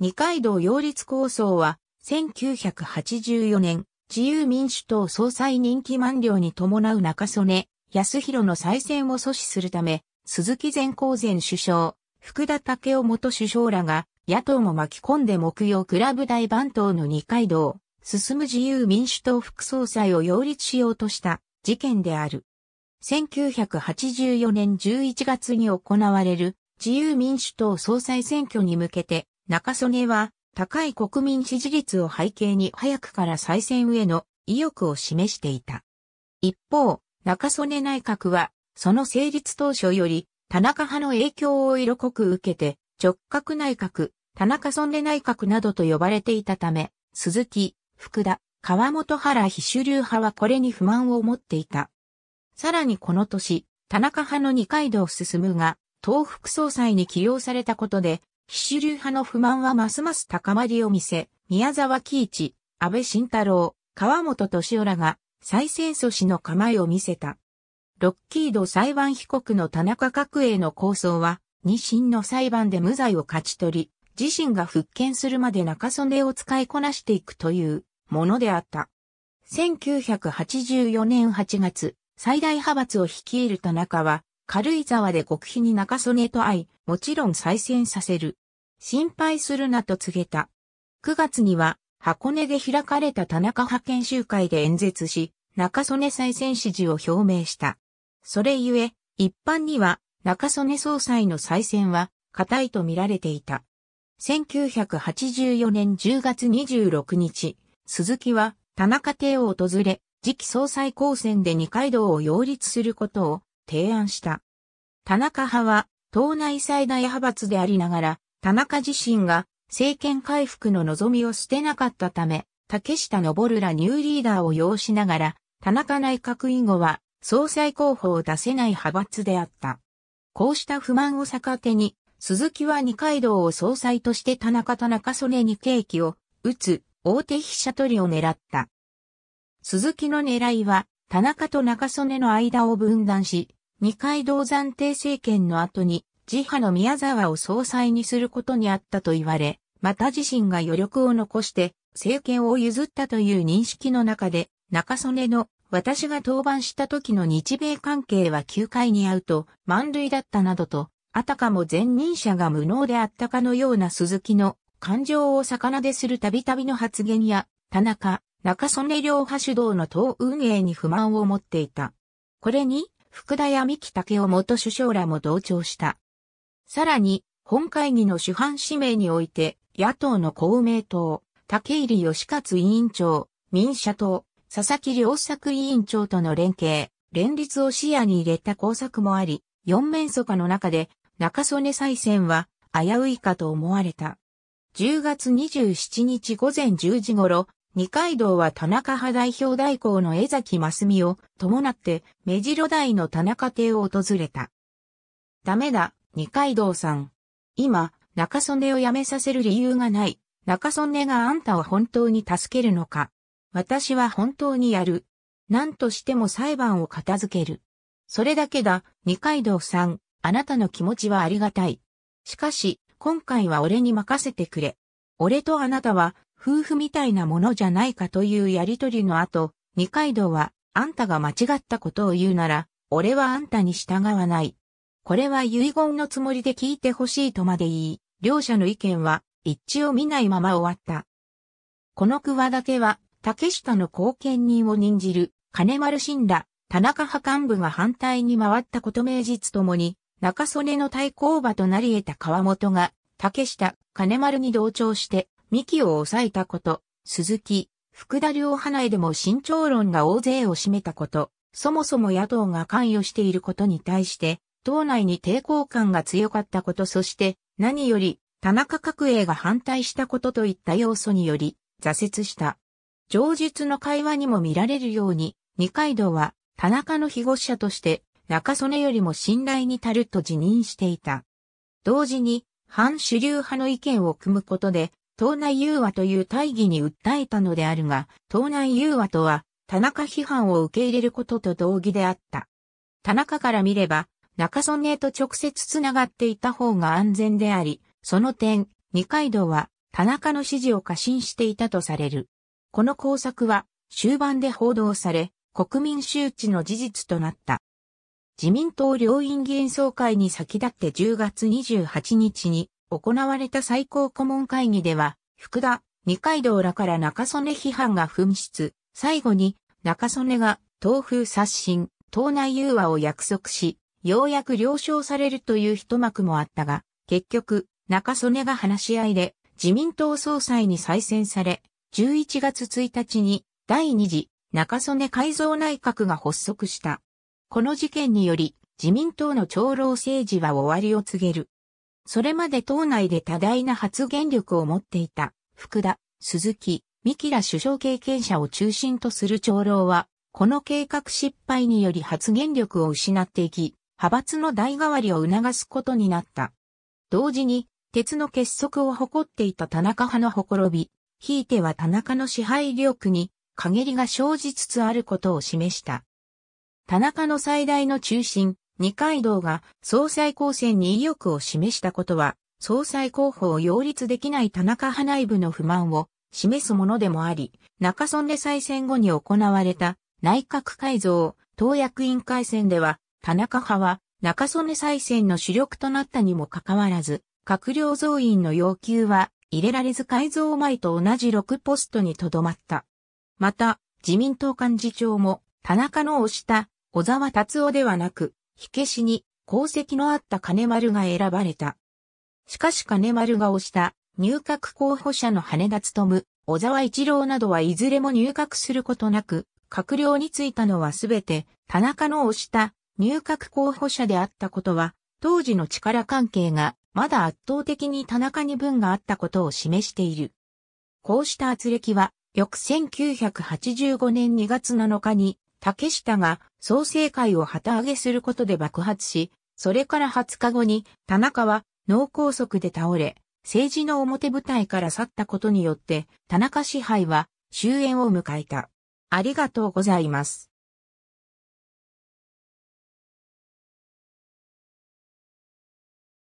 二階堂擁立構想は、1984年、自由民主党総裁任期満了に伴う中曽根、康弘の再選を阻止するため、鈴木善光前首相、福田武雄元首相らが、野党も巻き込んで木曜クラブ大番頭の二階堂、進む自由民主党副総裁を擁立しようとした事件である。1984年11月に行われる自由民主党総裁選挙に向けて中曽根は高い国民支持率を背景に早くから再選への意欲を示していた。一方、中曽根内閣は、その成立当初より、田中派の影響を色濃く受けて、直角内閣、田中曽根内閣などと呼ばれていたため、鈴木、福田、川本原非主流派はこれに不満を持っていた。さらにこの年、田中派の二階堂進むが、東北総裁に起用されたことで、主流派の不満はますます高まりを見せ、宮沢喜一、安倍晋太郎、川本敏夫らが再戦阻止の構えを見せた。ロッキード裁判被告の田中角栄の構想は、二審の裁判で無罪を勝ち取り、自身が復権するまで中曽根を使いこなしていくというものであった。1984年8月、最大派閥を率いる田中は、軽井沢で極秘に中曽根と会い、もちろん再選させる。心配するなと告げた。9月には、箱根で開かれた田中派研修会で演説し、中曽根再選支持を表明した。それゆえ、一般には、中曽根総裁の再選は、固いと見られていた。1984年10月26日、鈴木は、田中邸を訪れ、次期総裁公選で二階堂を擁立することを提案した。田中派は、党内最大派閥でありながら、田中自身が政権回復の望みを捨てなかったため、竹下登らニューリーダーを擁しながら、田中内閣以後は総裁候補を出せない派閥であった。こうした不満を逆手に、鈴木は二階堂を総裁として田中田中曽根にーキを打つ大手飛車取りを狙った。鈴木の狙いは、田中と中曽根の間を分断し、二階堂暫定政権の後に、自派の宮沢を総裁にすることにあったと言われ、また自身が余力を残して政権を譲ったという認識の中で、中曽根の私が登板した時の日米関係は9回に合うと満塁だったなどと、あたかも前任者が無能であったかのような鈴木の感情を逆なでするたびたびの発言や、田中、中曽根両派主導の党運営に不満を持っていた。これに、福田や三木武夫元首相らも同調した。さらに、本会議の主犯指名において、野党の公明党、竹入義勝委員長、民社党、佐々木良作委員長との連携、連立を視野に入れた工作もあり、四面楚歌の中で、中曽根再選は危ういかと思われた。10月27日午前10時頃、二階堂は田中派代表代行の江崎真澄を伴って目白台の田中邸を訪れた。ダメだ、二階堂さん。今、中曽根を辞めさせる理由がない。中曽根があんたを本当に助けるのか。私は本当にやる。何としても裁判を片付ける。それだけだ、二階堂さん。あなたの気持ちはありがたい。しかし、今回は俺に任せてくれ。俺とあなたは夫婦みたいなものじゃないかというやりとりの後、二階堂は、あんたが間違ったことを言うなら、俺はあんたに従わない。これは遺言のつもりで聞いてほしいとまで言い、両者の意見は一致を見ないまま終わった。このだけは、竹下の後見人を任じる、金丸信ら、田中派幹部が反対に回ったこと名実ともに、中曽根の対抗馬となり得た川本が、竹下、金丸に同調して、幹を抑えたこと、鈴木、福田両派内でも慎重論が大勢を占めたこと、そもそも野党が関与していることに対して、党内に抵抗感が強かったこと、そして何より田中角栄が反対したことといった要素により挫折した。上述の会話にも見られるように、二階堂は田中の被護者として中曽根よりも信頼に足ると自認していた。同時に反主流派の意見を組むことで党内融和という大義に訴えたのであるが、党内融和とは、田中批判を受け入れることと同義であった。田中から見れば、中曽根と直接つながっていた方が安全であり、その点、二階堂は田中の指示を過信していたとされる。この工作は終盤で報道され、国民周知の事実となった。自民党両院議員総会に先立って10月28日に行われた最高顧問会議では、福田、二階堂らから中曽根批判が紛失、最後に中曽根が東風刷新、党内融和を約束し、ようやく了承されるという一幕もあったが、結局、中曽根が話し合いで自民党総裁に再選され、11月1日に第2次中曽根改造内閣が発足した。この事件により自民党の長老政治は終わりを告げる。それまで党内で多大な発言力を持っていた、福田、鈴木、三木ら首相経験者を中心とする長老は、この計画失敗により発言力を失っていき、派閥の代替わりを促すことになった。同時に、鉄の結束を誇っていた田中派のほころび、ひいては田中の支配力に陰りが生じつつあることを示した。田中の最大の中心、二階堂が総裁公選に意欲を示したことは、総裁候補を擁立できない田中派内部の不満を示すものでもあり、中村で再選後に行われた内閣改造、党役員改選では、田中派は中曽根再選の主力となったにもかかわらず、閣僚増員の要求は入れられず改造前と同じ6ポストにとどまった。また、自民党幹事長も田中の推した小沢達夫ではなく、火消しに功績のあった金丸が選ばれた。しかし金丸が推した入閣候補者の羽田務、小沢一郎などはいずれも入閣することなく、閣僚に就いたのはすべて田中の推した入閣候補者であったことは、当時の力関係がまだ圧倒的に田中に分があったことを示している。こうした圧力は、翌1985年2月7日に竹下が創生会を旗揚げすることで爆発し、それから20日後に田中は脳梗塞で倒れ、政治の表舞台から去ったことによって、田中支配は終焉を迎えた。ありがとうございます。